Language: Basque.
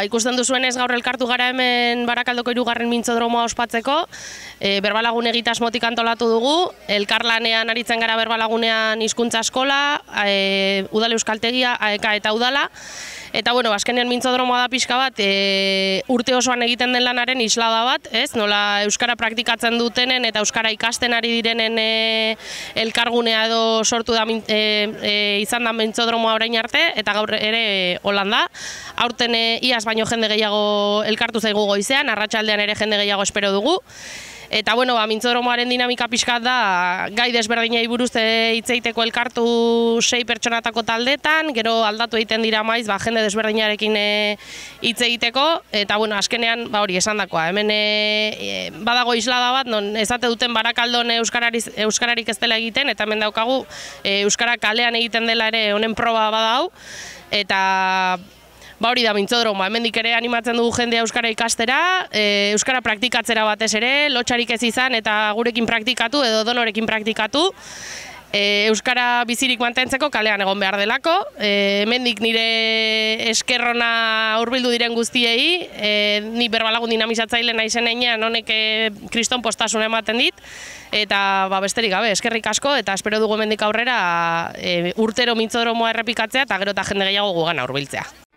Ikusten zuenez gaur elkartu gara hemen barakaldoko irugarren mintzodromoa ospatzeko, e, berbalagun egitas motik antolatu dugu, elkarlanean aritzen gara berbalagunean hizkuntza eskola, e, eh, udale euskaltegia, aeka eh, eta udala, Eta bueno, azkenean mintzodromoa da pixka bat, e, urte osoan egiten den lanaren islada bat, ez? Nola Euskara praktikatzen dutenen eta Euskara ikasten ari direnen e, elkargunea edo sortu da e, e, izan da mintzodromoa orain arte, eta gaur ere Holanda. Aurten e, baino jende gehiago elkartu zaigu goizean, arratsaldean ere jende gehiago espero dugu. Eta bueno, ba mintzoromoaren dinamika pizka da gai desberdinei buruz e, hitzeiteko elkartu sei pertsonatako taldetan, gero aldatu egiten dira maiz, ba jende desberdinarekin e, hitz egiteko eta bueno, azkenean ba hori esandakoa. Hemen e, e badago islada bat non ezate duten barakaldon euskarari euskararik ez dela egiten eta hemen daukagu e, euskara kalean egiten dela ere honen proba badau. hau eta ba hori da mintzodroma, hemen ere animatzen dugu jendea Euskara ikastera, e, Euskara praktikatzera batez ere, lotxarik ez izan eta gurekin praktikatu edo donorekin praktikatu, e, Euskara bizirik mantentzeko kalean egon behar delako, e, mendik nire eskerrona hurbildu diren guztiei, e, ni berbalagun dinamizatzaile naizen einean honek e, kriston postasun ematen dit, eta ba, besterik gabe, eskerrik asko, eta espero dugu mendik aurrera e, urtero mintzodromoa errepikatzea eta gero eta jende gehiago gugana hurbiltzea.